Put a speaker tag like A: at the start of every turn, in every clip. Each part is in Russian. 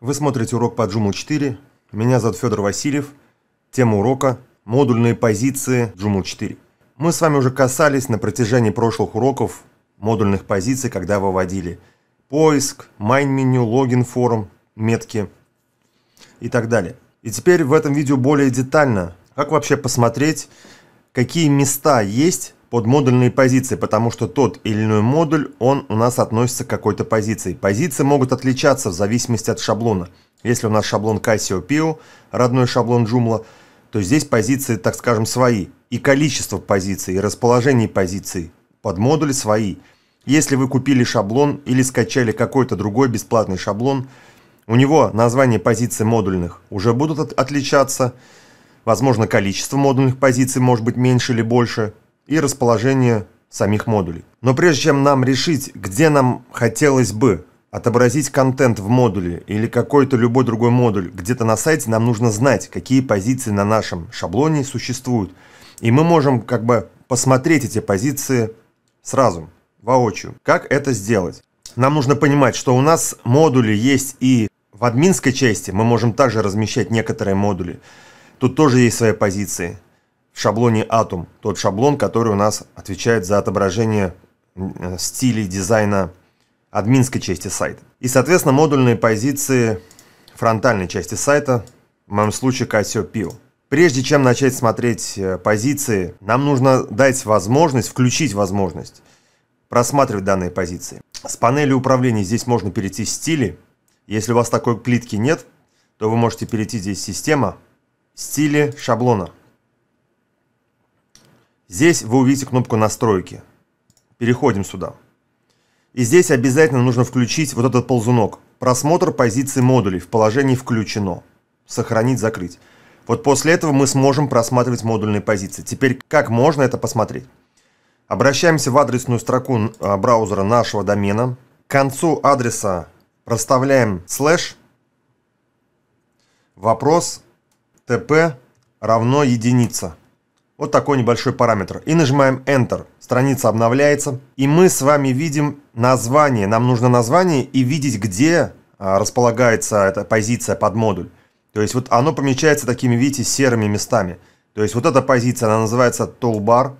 A: Вы смотрите урок по Джуму 4. Меня зовут Федор Васильев. Тема урока – модульные позиции Джуму 4. Мы с вами уже касались на протяжении прошлых уроков модульных позиций, когда выводили поиск, майн-меню, логин форум, метки и так далее. И теперь в этом видео более детально, как вообще посмотреть, какие места есть под модульные позиции, потому что тот или иной модуль, он у нас относится к какой-то позиции. Позиции могут отличаться в зависимости от шаблона. Если у нас шаблон Casio Pio, родной шаблон Joomla, то здесь позиции, так скажем, свои. И количество позиций, и расположение позиций под модуль свои. Если вы купили шаблон или скачали какой-то другой бесплатный шаблон, у него название позиций модульных уже будут отличаться. Возможно, количество модульных позиций может быть меньше или больше, и расположение самих модулей. Но прежде чем нам решить, где нам хотелось бы отобразить контент в модуле или какой-то любой другой модуль где-то на сайте, нам нужно знать, какие позиции на нашем шаблоне существуют. И мы можем как бы посмотреть эти позиции сразу, воочию. Как это сделать? Нам нужно понимать, что у нас модули есть и в админской части, мы можем также размещать некоторые модули. Тут тоже есть свои позиции шаблоне Atom, тот шаблон, который у нас отвечает за отображение э, стилей дизайна админской части сайта. И, соответственно, модульные позиции фронтальной части сайта, в моем случае Casio Прежде чем начать смотреть э, позиции, нам нужно дать возможность, включить возможность просматривать данные позиции. С панели управления здесь можно перейти в стили. Если у вас такой плитки нет, то вы можете перейти здесь система, стили шаблона. Здесь вы увидите кнопку «Настройки». Переходим сюда. И здесь обязательно нужно включить вот этот ползунок. Просмотр позиций модулей в положении «Включено». Сохранить, закрыть. Вот после этого мы сможем просматривать модульные позиции. Теперь как можно это посмотреть? Обращаемся в адресную строку а, браузера нашего домена. К концу адреса проставляем слэш вопрос ТП равно единица. Вот такой небольшой параметр. И нажимаем Enter. Страница обновляется. И мы с вами видим название. Нам нужно название и видеть, где а, располагается эта позиция под модуль. То есть вот оно помечается такими, видите, серыми местами. То есть вот эта позиция, она называется Toolbar.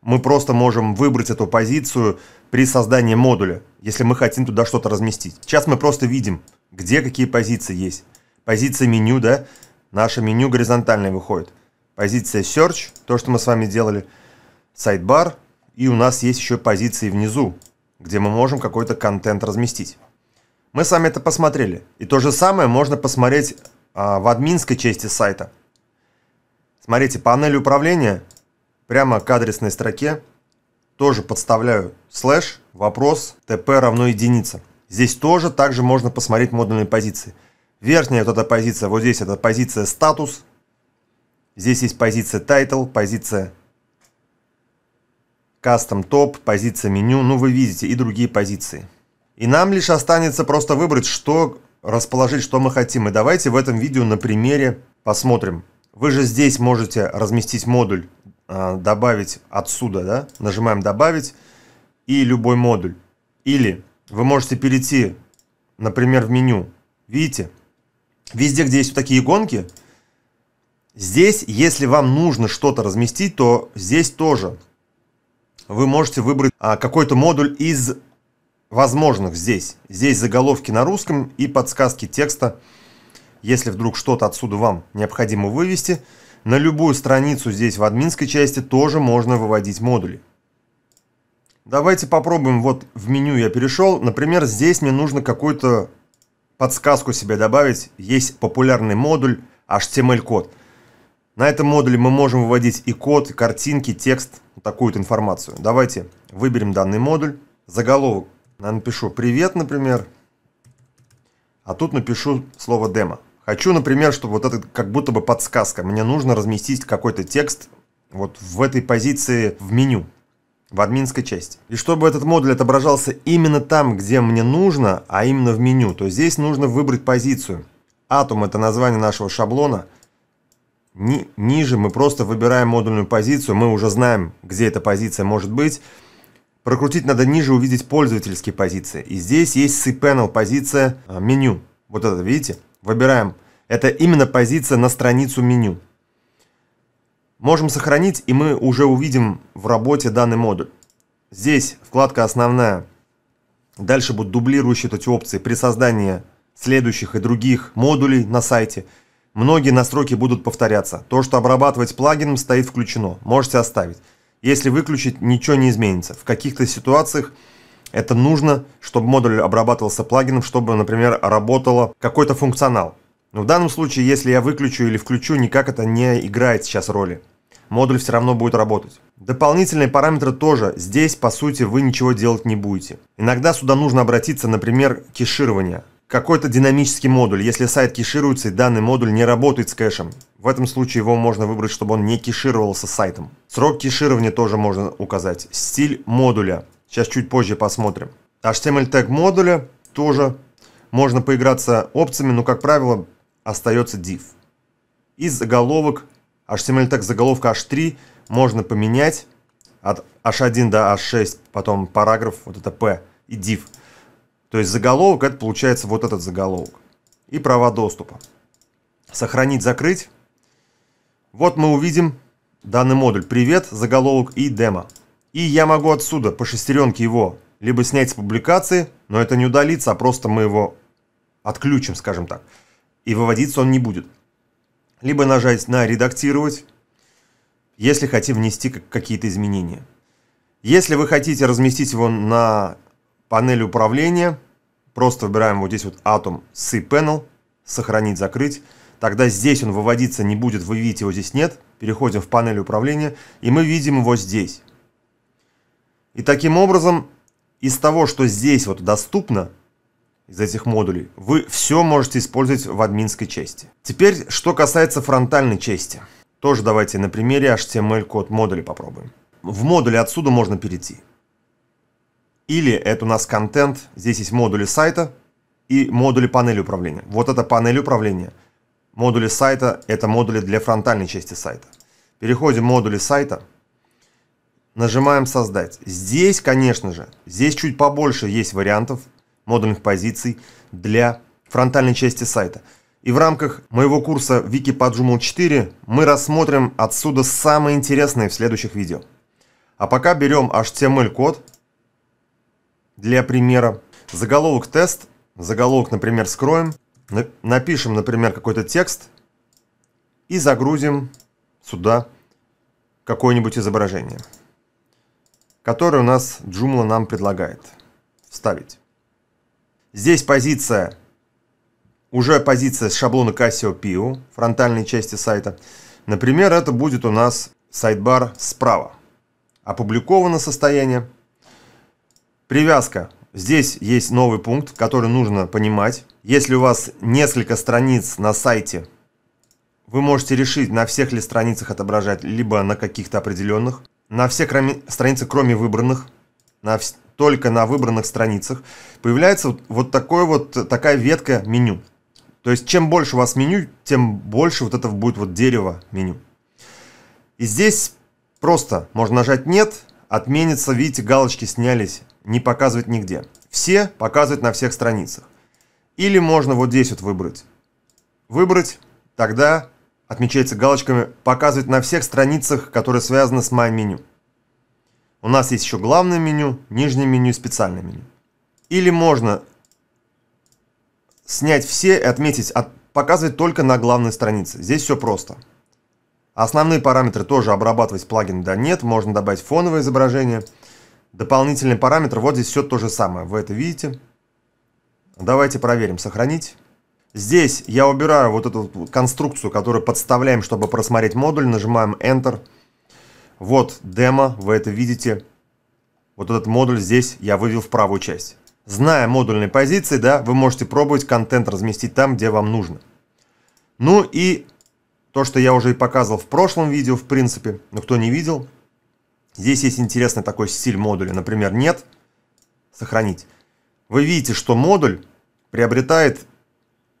A: Мы просто можем выбрать эту позицию при создании модуля, если мы хотим туда что-то разместить. Сейчас мы просто видим, где какие позиции есть. Позиция меню, да? Наше меню горизонтальное выходит позиция Search, то, что мы с вами делали, сайт-бар, и у нас есть еще позиции внизу, где мы можем какой-то контент разместить. Мы с вами это посмотрели. И то же самое можно посмотреть а, в админской части сайта. Смотрите, панель управления прямо к адресной строке тоже подставляю слэш, вопрос, tp равно единица Здесь тоже также можно посмотреть модульные позиции. Верхняя вот эта позиция, вот здесь это позиция статус, Здесь есть позиция title, позиция custom top, позиция меню. Ну, вы видите, и другие позиции. И нам лишь останется просто выбрать, что расположить, что мы хотим. И давайте в этом видео на примере посмотрим. Вы же здесь можете разместить модуль, а, добавить отсюда, да? Нажимаем «Добавить» и любой модуль. Или вы можете перейти, например, в меню. Видите? Везде, где есть вот такие гонки, Здесь, если вам нужно что-то разместить, то здесь тоже вы можете выбрать а, какой-то модуль из возможных здесь. Здесь заголовки на русском и подсказки текста, если вдруг что-то отсюда вам необходимо вывести. На любую страницу здесь в админской части тоже можно выводить модули. Давайте попробуем, вот в меню я перешел, например, здесь мне нужно какую-то подсказку себе добавить, есть популярный модуль HTML-код. На этом модуле мы можем выводить и код, и картинки, текст, такую вот информацию. Давайте выберем данный модуль. Заголовок напишу «Привет», например. А тут напишу слово «демо». Хочу, например, чтобы вот это как будто бы подсказка. Мне нужно разместить какой-то текст вот в этой позиции в меню, в админской части. И чтобы этот модуль отображался именно там, где мне нужно, а именно в меню, то здесь нужно выбрать позицию. Атом – это название нашего шаблона – ни, ниже мы просто выбираем модульную позицию, мы уже знаем, где эта позиция может быть. Прокрутить надо ниже, увидеть пользовательские позиции. И здесь есть cPanel позиция а, меню. Вот это, видите? Выбираем. Это именно позиция на страницу меню. Можем сохранить, и мы уже увидим в работе данный модуль. Здесь вкладка основная. Дальше будут дублирующие эти опции при создании следующих и других модулей на сайте – Многие настройки будут повторяться. То, что обрабатывать плагином, стоит включено. Можете оставить. Если выключить, ничего не изменится. В каких-то ситуациях это нужно, чтобы модуль обрабатывался плагином, чтобы, например, работало какой-то функционал. Но в данном случае, если я выключу или включу, никак это не играет сейчас роли. Модуль все равно будет работать. Дополнительные параметры тоже. Здесь, по сути, вы ничего делать не будете. Иногда сюда нужно обратиться, например, к какой-то динамический модуль. Если сайт кешируется и данный модуль не работает с кэшем, в этом случае его можно выбрать, чтобы он не кешировался сайтом. Срок кеширования тоже можно указать. Стиль модуля. Сейчас чуть позже посмотрим. HTML тег модуля тоже можно поиграться опциями, но, как правило, остается div. Из заголовок, HTML тег заголовка h3 можно поменять от h1 до h6, потом параграф, вот это p и div – то есть заголовок это получается вот этот заголовок. И права доступа. Сохранить, закрыть. Вот мы увидим данный модуль. Привет, заголовок и демо. И я могу отсюда по шестеренке его либо снять с публикации, но это не удалится, а просто мы его отключим, скажем так. И выводиться он не будет. Либо нажать на «Редактировать», если хотим внести какие-то изменения. Если вы хотите разместить его на Панель управления. Просто выбираем вот здесь вот атом C-Panel. Сохранить, закрыть. Тогда здесь он выводиться не будет, вы видите, его здесь нет. Переходим в панель управления, и мы видим его здесь. И таким образом, из того, что здесь вот доступно, из этих модулей, вы все можете использовать в админской части. Теперь, что касается фронтальной части. Тоже давайте на примере HTML-код модуля попробуем. В модуле отсюда можно перейти. Или это у нас контент, здесь есть модули сайта и модули панели управления. Вот это панель управления. Модули сайта – это модули для фронтальной части сайта. Переходим в модули сайта, нажимаем «Создать». Здесь, конечно же, здесь чуть побольше есть вариантов модульных позиций для фронтальной части сайта. И в рамках моего курса Вики по Joomla 4 мы рассмотрим отсюда самые интересные в следующих видео. А пока берем HTML-код – для примера. Заголовок тест, заголовок, например, скроем, напишем, например, какой-то текст и загрузим сюда какое-нибудь изображение, которое у нас Joomla нам предлагает вставить. Здесь позиция, уже позиция с шаблона Casio фронтальной части сайта. Например, это будет у нас сайт-бар справа. Опубликовано состояние – Привязка. Здесь есть новый пункт, который нужно понимать. Если у вас несколько страниц на сайте, вы можете решить, на всех ли страницах отображать, либо на каких-то определенных. На все кроме, страницы, кроме выбранных, на, только на выбранных страницах, появляется вот, вот, такой вот такая ветка меню. То есть, чем больше у вас меню, тем больше вот это будет вот дерево меню. И здесь просто можно нажать «нет», отменится, видите, галочки снялись, не показывать нигде. Все показывать на всех страницах. Или можно вот здесь вот выбрать. Выбрать, тогда отмечается галочками «Показывать на всех страницах, которые связаны с моим меню». У нас есть еще главное меню, нижнее меню и специальное меню. Или можно снять все и отметить от, а «Показывать только на главной странице». Здесь все просто. Основные параметры тоже обрабатывать плагин да нет, можно добавить фоновое изображение – Дополнительный параметр, вот здесь все то же самое, вы это видите. Давайте проверим, сохранить. Здесь я убираю вот эту конструкцию, которую подставляем, чтобы просмотреть модуль, нажимаем Enter. Вот демо, вы это видите. Вот этот модуль здесь я вывел в правую часть. Зная модульные позиции, да, вы можете пробовать контент разместить там, где вам нужно. Ну и то, что я уже и показывал в прошлом видео, в принципе, но кто не видел – Здесь есть интересный такой стиль модуля. Например, нет, сохранить. Вы видите, что модуль приобретает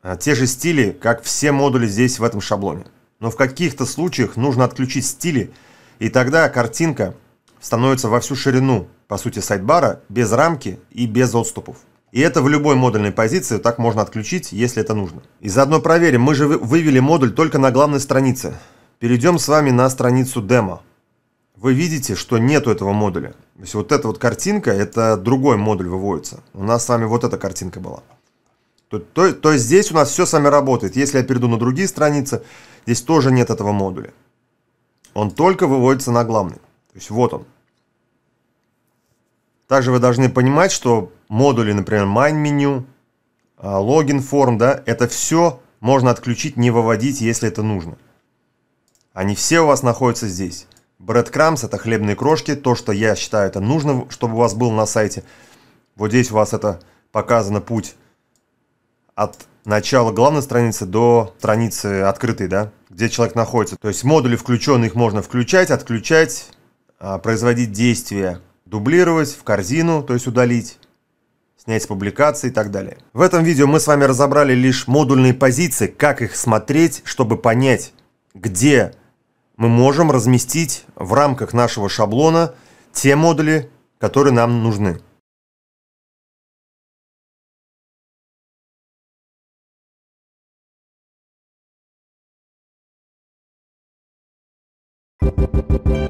A: э, те же стили, как все модули здесь в этом шаблоне. Но в каких-то случаях нужно отключить стили, и тогда картинка становится во всю ширину, по сути, сайдбара, без рамки и без отступов. И это в любой модульной позиции так можно отключить, если это нужно. И заодно проверим, мы же вывели модуль только на главной странице. Перейдем с вами на страницу демо вы видите, что нету этого модуля. То есть вот эта вот картинка, это другой модуль выводится. У нас с вами вот эта картинка была. То, то, то есть здесь у нас все с вами работает. Если я перейду на другие страницы, здесь тоже нет этого модуля. Он только выводится на главный. То есть вот он. Также вы должны понимать, что модули, например, main меню, логин форм, да, это все можно отключить, не выводить, если это нужно. Они все у вас находятся здесь. Breadcrumbs – это хлебные крошки, то, что я считаю это нужно, чтобы у вас было на сайте. Вот здесь у вас это показано путь от начала главной страницы до страницы открытой, да, где человек находится. То есть модули включенные, их можно включать, отключать, а, производить действия, дублировать в корзину, то есть удалить снять с публикации и так далее. В этом видео мы с вами разобрали лишь модульные позиции, как их смотреть, чтобы понять, где мы можем разместить в рамках нашего шаблона те модули, которые нам нужны. Thank you.